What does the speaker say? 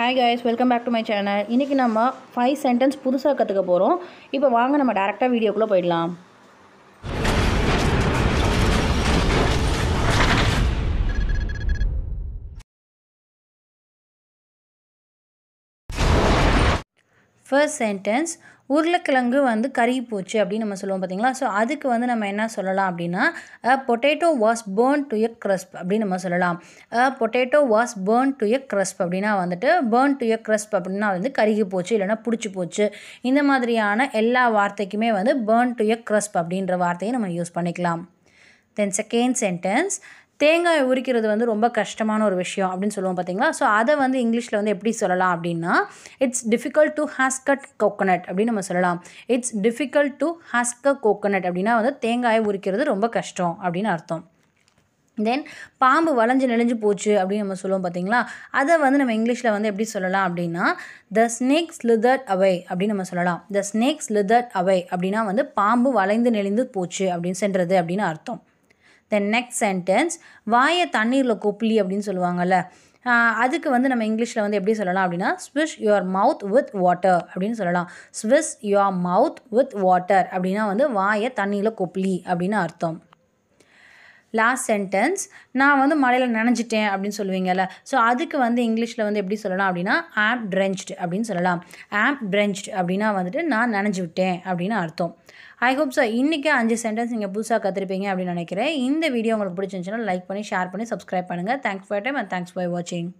hi guys welcome back to my channel இன்றைக்கி நம்ம five sentence புதுசாக கற்றுக்க போகிறோம் இப்போ வாங்க நம்ம டேரெக்டாக வீடியோக்குள்ளே போயிடலாம் ஃபர்ஸ்ட் சென்டென்ஸ் உருளைக்கிழங்கு வந்து கருகி போச்சு அப்படின்னு நம்ம சொல்லுவோம் பார்த்தீங்களா ஸோ அதுக்கு வந்து நம்ம என்ன சொல்லலாம் அப்படின்னா potato was burn to a crisp அப்படின்னு நம்ம சொல்லலாம் potato was burn to a crisp அப்படின்னா வந்துட்டு பேர்ன் டு எ க்ரஸ்ப் அப்படின்னா வந்து கருகி போச்சு இல்லைனா பிடிச்சி போச்சு இந்த மாதிரியான எல்லா வார்த்தைக்குமே வந்து பேர்ன் டு எ க்ரஸ்ப் அப்படின்ற வார்த்தையை நம்ம யூஸ் பண்ணிக்கலாம் தென் செகண்ட் சென்டென்ஸ் தேங்காய் உரிக்கிறது வந்து ரொம்ப கஷ்டமான ஒரு விஷயம் அப்படின்னு சொல்லுவோம் பார்த்தீங்களா ஸோ அதை வந்து இங்கிலீஷில் வந்து எப்படி சொல்லலாம் அப்படின்னா it's difficult to husk it coconut அப்படின்னு நம்ம சொல்லலாம் it's difficult to husk coconut அப்படின்னா வந்து தேங்காயை உரிக்கிறது ரொம்ப கஷ்டம் அப்படின்னு அர்த்தம் தென் பாம்பு வளைஞ்சு நெளிஞ்சு போச்சு அப்படின்னு நம்ம சொல்லுவோம் பார்த்தீங்களா அதை வந்து நம்ம இங்கிலீஷில் வந்து எப்படி சொல்லலாம் அப்படின்னா த ஸ்னேக் ஸ்லிதர்ட் அவை அப்படின்னு நம்ம சொல்லலாம் த ஸ்னேக் ஸ்லிதர்ட் அவை அப்படின்னா வந்து பாம்பு வளைந்து நெளிந்து போச்சு அப்படின்னு சென்றது அப்படின்னு அர்த்தம் தென் நெக்ஸ்ட் சென்டென்ஸ் வாயை தண்ணீரில் கொப்பிலி அப்படின்னு சொல்லுவாங்கள்ல அதுக்கு வந்து நம்ம இங்கிலீஷில் வந்து எப்படி சொல்லலாம் அப்படின்னா swish your mouth with water அப்படின்னு சொல்லலாம் swish your mouth with water அப்படின்னா வந்து வாயை தண்ணியில் கொப்ளி அப்படின்னு அர்த்தம் லாஸ்ட் சென்டென்ஸ் நான் வந்து மழையில் நினைஞ்சிட்டேன் அப்படின்னு சொல்லுவீங்கல்ல ஸோ அதுக்கு வந்து இங்கிலீஷில் வந்து எப்படி சொல்லலாம் அப்படின்னா ஆம் ட்ரென்ச்டு அப்படின்னு சொல்லலாம் ஆம் ட்ரென்ச்டு அப்படின்னா வந்துட்டு நான் நினஞ்சி விட்டேன் அப்படின்னு அர்த்தம் ஐ ஹோப் ஸோ இன்றைக்கி அஞ்சு சென்டென்ஸ் நீங்கள் புதுசாக கற்றுருப்பீங்க அப்படின்னு நினைக்கிறேன் இந்த வீடியோ உங்களுக்கு பிடிச்சிருந்துச்சுன்னா லைக் பண்ணி ஷேர் பண்ணி சப்ஸ்கிரைப் பண்ணுங்கள் thanks for time and thanks for வாட்சிங்